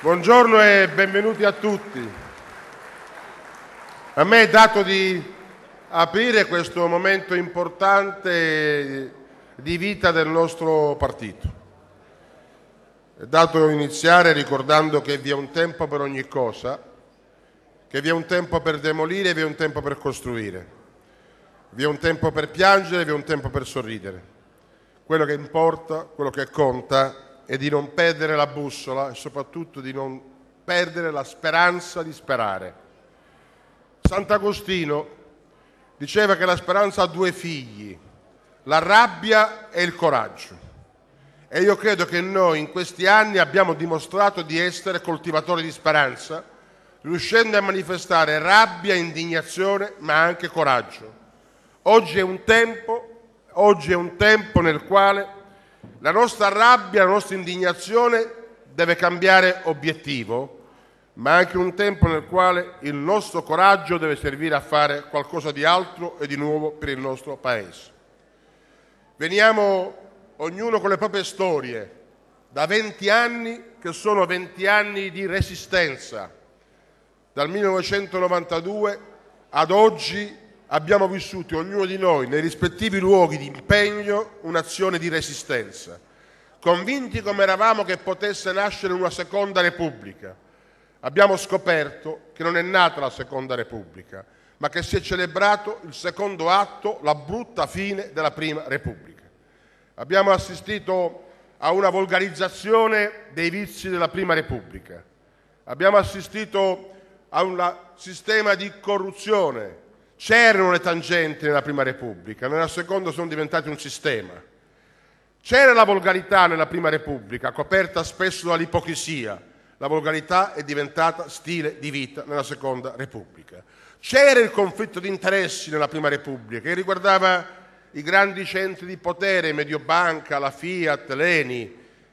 Buongiorno e benvenuti a tutti. A me è dato di aprire questo momento importante di vita del nostro partito. È dato iniziare ricordando che vi è un tempo per ogni cosa, che vi è un tempo per demolire, vi è un tempo per costruire, vi è un tempo per piangere, vi è un tempo per sorridere. Quello che importa, quello che conta e di non perdere la bussola e soprattutto di non perdere la speranza di sperare. Sant'Agostino diceva che la speranza ha due figli, la rabbia e il coraggio. E io credo che noi in questi anni abbiamo dimostrato di essere coltivatori di speranza, riuscendo a manifestare rabbia, indignazione, ma anche coraggio. Oggi è un tempo, oggi è un tempo nel quale la nostra rabbia, la nostra indignazione deve cambiare obiettivo, ma anche un tempo nel quale il nostro coraggio deve servire a fare qualcosa di altro e di nuovo per il nostro Paese. Veniamo ognuno con le proprie storie, da 20 anni che sono 20 anni di resistenza, dal 1992 ad oggi abbiamo vissuto ognuno di noi nei rispettivi luoghi di impegno un'azione di resistenza, convinti come eravamo che potesse nascere una seconda Repubblica. Abbiamo scoperto che non è nata la seconda Repubblica, ma che si è celebrato il secondo atto, la brutta fine della prima Repubblica. Abbiamo assistito a una volgarizzazione dei vizi della prima Repubblica. Abbiamo assistito a un sistema di corruzione, C'erano le tangenti nella Prima Repubblica, nella Seconda sono diventate un sistema. C'era la volgarità nella Prima Repubblica, coperta spesso dall'ipocrisia. La volgarità è diventata stile di vita nella Seconda Repubblica. C'era il conflitto di interessi nella Prima Repubblica che riguardava i grandi centri di potere, Mediobanca, la Fiat, l'Eni,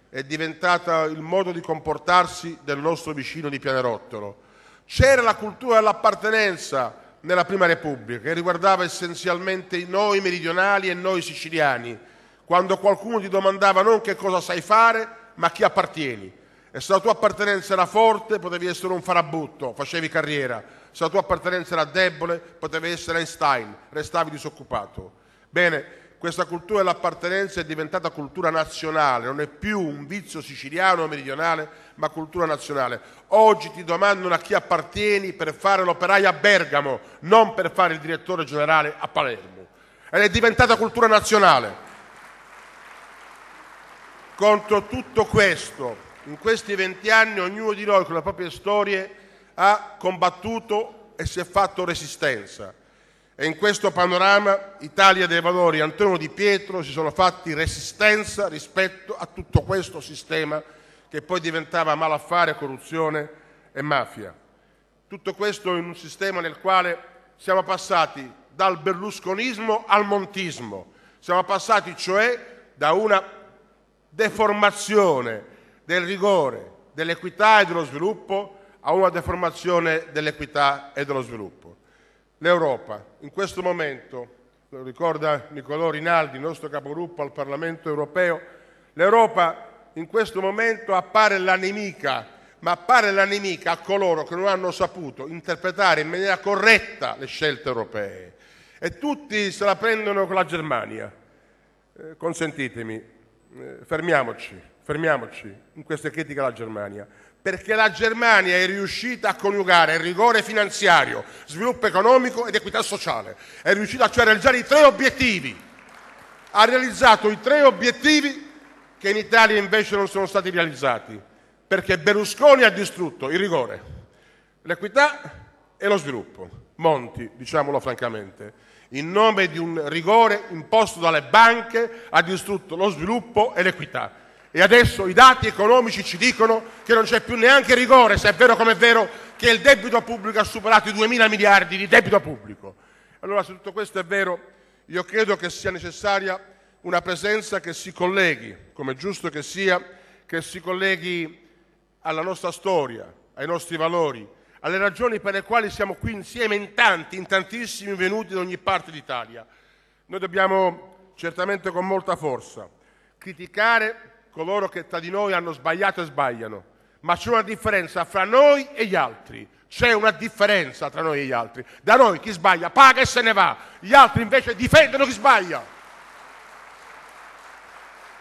è diventata il modo di comportarsi del nostro vicino di pianerottolo. C'era la cultura dell'appartenenza nella Prima Repubblica, che riguardava essenzialmente noi meridionali e noi siciliani, quando qualcuno ti domandava non che cosa sai fare, ma a chi appartieni. E se la tua appartenenza era forte, potevi essere un farabutto, facevi carriera. Se la tua appartenenza era debole, potevi essere Einstein, restavi disoccupato. Bene, questa cultura dell'appartenenza è diventata cultura nazionale, non è più un vizio siciliano o meridionale, ma cultura nazionale. Oggi ti domandano a chi appartieni per fare l'operaio a Bergamo, non per fare il direttore generale a Palermo. Ed è diventata cultura nazionale. Contro tutto questo, in questi venti anni ognuno di noi con le proprie storie ha combattuto e si è fatto resistenza e in questo panorama Italia dei Valori e Antonio Di Pietro si sono fatti resistenza rispetto a tutto questo sistema che poi diventava malaffare, corruzione e mafia. Tutto questo in un sistema nel quale siamo passati dal berlusconismo al montismo, siamo passati cioè da una deformazione del rigore, dell'equità e dello sviluppo a una deformazione dell'equità e dello sviluppo. L'Europa in questo momento, lo ricorda Nicolò Rinaldi, nostro capogruppo al Parlamento europeo, l'Europa in questo momento appare la nemica, ma appare la nemica a coloro che non hanno saputo interpretare in maniera corretta le scelte europee. E tutti se la prendono con la Germania. Eh, consentitemi, eh, fermiamoci fermiamoci in questa critica alla Germania, perché la Germania è riuscita a coniugare rigore finanziario, sviluppo economico ed equità sociale, è riuscita cioè a realizzare i tre obiettivi, ha realizzato i tre obiettivi che in Italia invece non sono stati realizzati, perché Berlusconi ha distrutto il rigore, l'equità e lo sviluppo. Monti, diciamolo francamente, in nome di un rigore imposto dalle banche ha distrutto lo sviluppo e l'equità e adesso i dati economici ci dicono che non c'è più neanche rigore, se è vero come è vero che il debito pubblico ha superato i 2.000 miliardi di debito pubblico. Allora, se tutto questo è vero, io credo che sia necessaria una presenza che si colleghi, come è giusto che sia, che si colleghi alla nostra storia, ai nostri valori, alle ragioni per le quali siamo qui insieme in tanti, in tantissimi venuti da ogni parte d'Italia. Noi dobbiamo certamente con molta forza criticare coloro che tra di noi hanno sbagliato e sbagliano, ma c'è una differenza fra noi e gli altri. C'è una differenza tra noi e gli altri. Da noi chi sbaglia paga e se ne va, gli altri invece difendono chi sbaglia.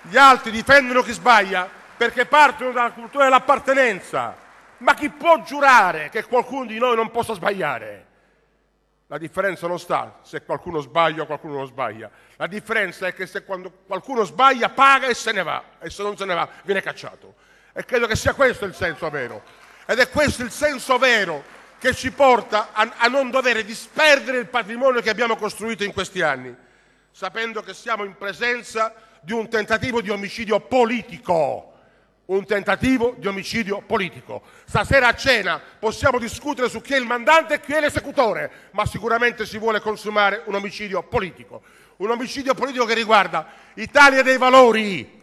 Gli altri difendono chi sbaglia perché partono dalla cultura dell'appartenenza. Ma chi può giurare che qualcuno di noi non possa sbagliare? La differenza non sta se qualcuno sbaglia o qualcuno non sbaglia. La differenza è che se qualcuno sbaglia paga e se ne va, e se non se ne va viene cacciato. E credo che sia questo il senso vero. Ed è questo il senso vero che ci porta a, a non dover disperdere il patrimonio che abbiamo costruito in questi anni, sapendo che siamo in presenza di un tentativo di omicidio politico un tentativo di omicidio politico. Stasera a cena possiamo discutere su chi è il mandante e chi è l'esecutore, ma sicuramente si vuole consumare un omicidio politico. Un omicidio politico che riguarda Italia dei valori,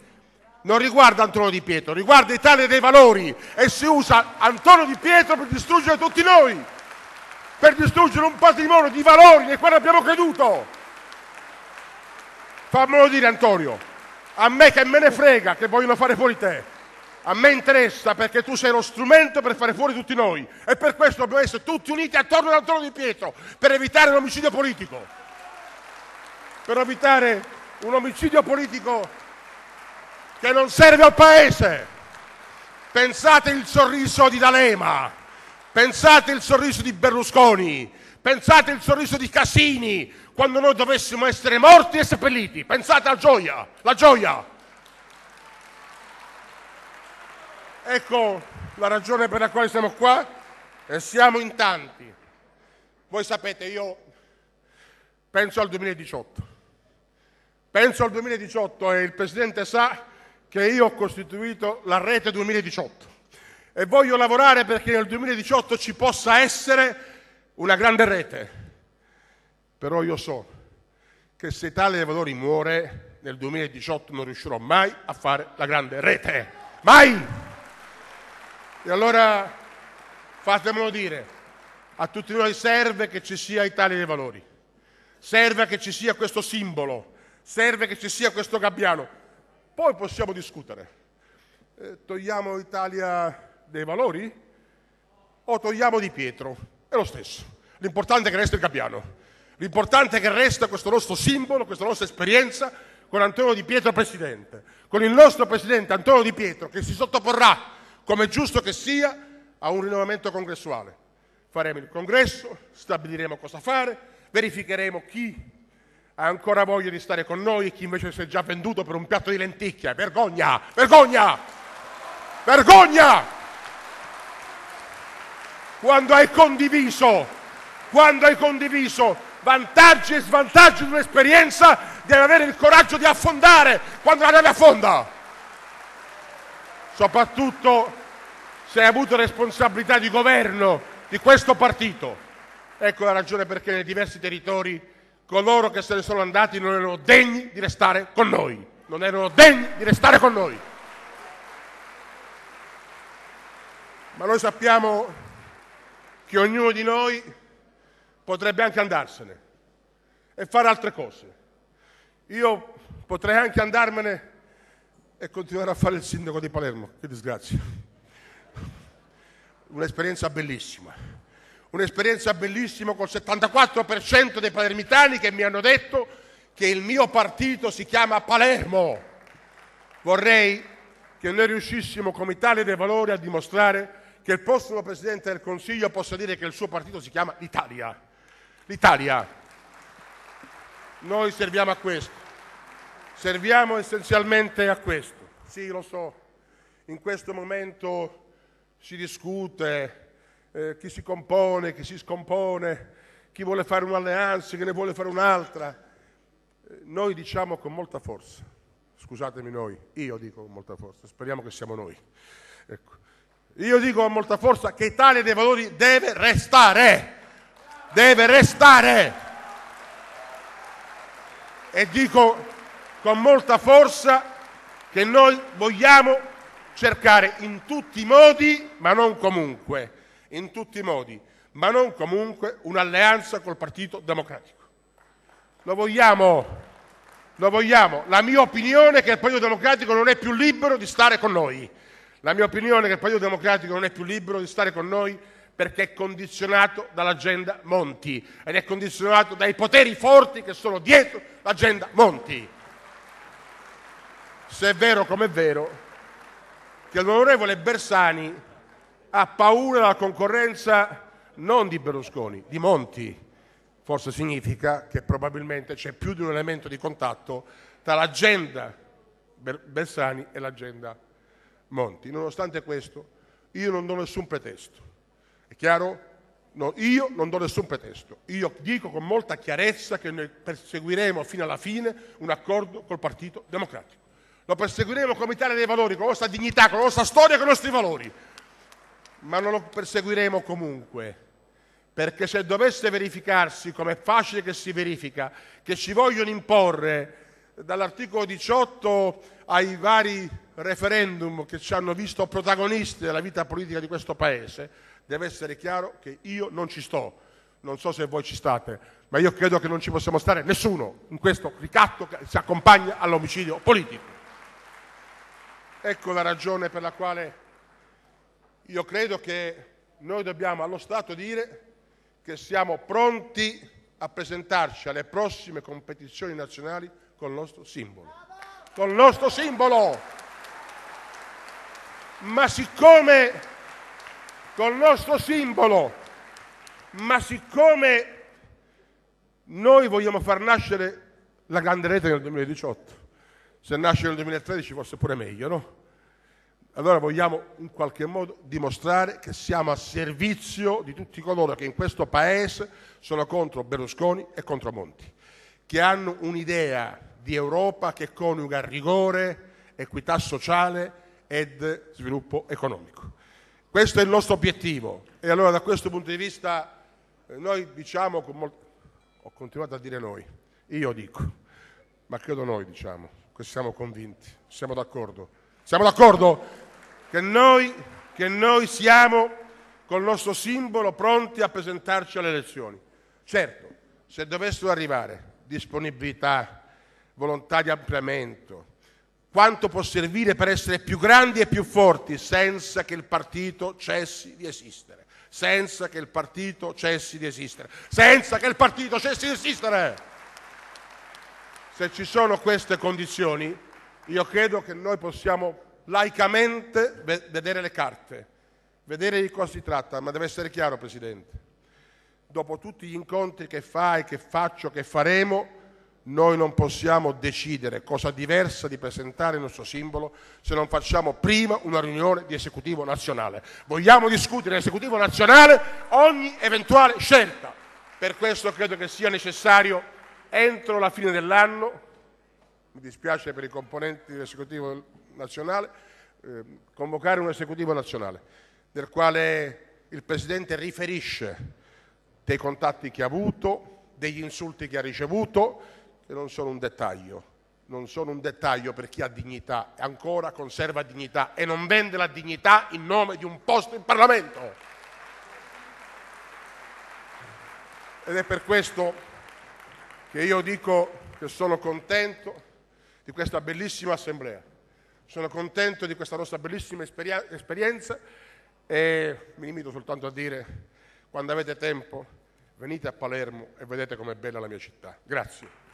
non riguarda Antonio Di Pietro, riguarda Italia dei valori e si usa Antonio Di Pietro per distruggere tutti noi, per distruggere un patrimonio di valori nel quale abbiamo creduto. Fammelo dire Antonio, a me che me ne frega che vogliono fare fuori te. A me interessa perché tu sei lo strumento per fare fuori tutti noi e per questo dobbiamo essere tutti uniti attorno al trono di Pietro per evitare l'omicidio politico. Per evitare un omicidio politico che non serve al Paese. Pensate il sorriso di D'Alema, pensate il sorriso di Berlusconi, pensate il sorriso di Cassini quando noi dovessimo essere morti e seppelliti. Pensate alla gioia, la gioia Ecco la ragione per la quale siamo qua e siamo in tanti. Voi sapete, io penso al 2018. Penso al 2018 e il Presidente sa che io ho costituito la rete 2018 e voglio lavorare perché nel 2018 ci possa essere una grande rete. Però io so che se tale dei Valori muore nel 2018 non riuscirò mai a fare la grande rete. Mai! E allora fatemelo dire, a tutti noi serve che ci sia Italia dei Valori, serve che ci sia questo simbolo, serve che ci sia questo gabbiano. Poi possiamo discutere. Eh, togliamo Italia dei Valori o togliamo Di Pietro? È lo stesso. L'importante è che resta il gabbiano. L'importante è che resta questo nostro simbolo, questa nostra esperienza con Antonio Di Pietro Presidente, con il nostro Presidente Antonio Di Pietro che si sottoporrà come è giusto che sia, a un rinnovamento congressuale. Faremo il congresso, stabiliremo cosa fare, verificheremo chi ha ancora voglia di stare con noi e chi invece si è già venduto per un piatto di lenticchia. Vergogna! Vergogna! Vergogna! Quando hai condiviso, quando hai condiviso vantaggi e svantaggi di un'esperienza, devi avere il coraggio di affondare quando la nave affonda soprattutto se hai avuto responsabilità di governo di questo partito. Ecco la ragione perché nei diversi territori coloro che se ne sono andati non erano degni di restare con noi. Non erano degni di restare con noi. Ma noi sappiamo che ognuno di noi potrebbe anche andarsene e fare altre cose. Io potrei anche andarmene e continuare a fare il sindaco di Palermo. Che disgrazia. Un'esperienza bellissima. Un'esperienza bellissima col 74% dei palermitani che mi hanno detto che il mio partito si chiama Palermo. Vorrei che noi riuscissimo come Italia dei Valori a dimostrare che il prossimo Presidente del Consiglio possa dire che il suo partito si chiama l'Italia. L'Italia. Noi serviamo a questo. Serviamo essenzialmente a questo. Sì, lo so, in questo momento si discute eh, chi si compone, chi si scompone, chi vuole fare un'alleanza, chi ne vuole fare un'altra. Eh, noi diciamo con molta forza, scusatemi noi, io dico con molta forza, speriamo che siamo noi. Ecco. Io dico con molta forza che Italia dei Valori deve restare, deve restare. E dico con molta forza che noi vogliamo cercare in tutti i modi, ma non comunque, in tutti i modi, ma non comunque un'alleanza col Partito Democratico. Lo vogliamo, lo vogliamo. La mia opinione è che il Partito Democratico non è più libero di stare con noi. La mia opinione è che il Partito Democratico non è più libero di stare con noi perché è condizionato dall'agenda Monti ed è condizionato dai poteri forti che sono dietro l'agenda Monti se è vero come è vero, che l'onorevole Bersani ha paura della concorrenza non di Berlusconi, di Monti. Forse significa che probabilmente c'è più di un elemento di contatto tra l'agenda Bersani e l'agenda Monti. Nonostante questo, io non do nessun pretesto. È chiaro? No, io non do nessun pretesto. Io dico con molta chiarezza che noi perseguiremo fino alla fine un accordo col Partito Democratico. Lo perseguiremo come Italia dei Valori, con la nostra dignità, con la nostra storia, con i nostri valori. Ma non lo perseguiremo comunque perché se dovesse verificarsi, come è facile che si verifica, che ci vogliono imporre dall'articolo 18 ai vari referendum che ci hanno visto protagonisti della vita politica di questo Paese, deve essere chiaro che io non ci sto. Non so se voi ci state, ma io credo che non ci possiamo stare nessuno in questo ricatto che si accompagna all'omicidio politico. Ecco la ragione per la quale io credo che noi dobbiamo allo Stato dire che siamo pronti a presentarci alle prossime competizioni nazionali col nostro simbolo. Col nostro simbolo! Ma siccome col nostro simbolo, ma siccome noi vogliamo far nascere la grande rete nel 2018, se nasce nel 2013 fosse pure meglio, no? Allora vogliamo in qualche modo dimostrare che siamo a servizio di tutti coloro che in questo Paese sono contro Berlusconi e contro Monti, che hanno un'idea di Europa che coniuga rigore, equità sociale ed sviluppo economico. Questo è il nostro obiettivo e allora da questo punto di vista eh, noi diciamo, ho continuato a dire noi, io dico, ma credo noi diciamo, che siamo convinti, siamo d'accordo. Siamo d'accordo che noi, che noi siamo col nostro simbolo pronti a presentarci alle elezioni. Certo, se dovessero arrivare disponibilità, volontà di ampliamento, quanto può servire per essere più grandi e più forti senza che il partito cessi di esistere, senza che il partito cessi di esistere, senza che il partito cessi di esistere. Se ci sono queste condizioni, io credo che noi possiamo laicamente vedere le carte, vedere di cosa si tratta, ma deve essere chiaro, Presidente, dopo tutti gli incontri che fai, che faccio, che faremo, noi non possiamo decidere cosa diversa di presentare il nostro simbolo se non facciamo prima una riunione di esecutivo nazionale. Vogliamo discutere esecutivo nazionale ogni eventuale scelta. Per questo credo che sia necessario entro la fine dell'anno, mi dispiace per i componenti dell'esecutivo nazionale, eh, convocare un esecutivo nazionale del quale il Presidente riferisce dei contatti che ha avuto, degli insulti che ha ricevuto, che non sono un dettaglio, non sono un dettaglio per chi ha dignità, e ancora conserva dignità e non vende la dignità in nome di un posto in Parlamento. Ed è per questo che io dico che sono contento di questa bellissima assemblea, sono contento di questa nostra bellissima esperienza e mi limito soltanto a dire, quando avete tempo, venite a Palermo e vedete com'è bella la mia città. Grazie.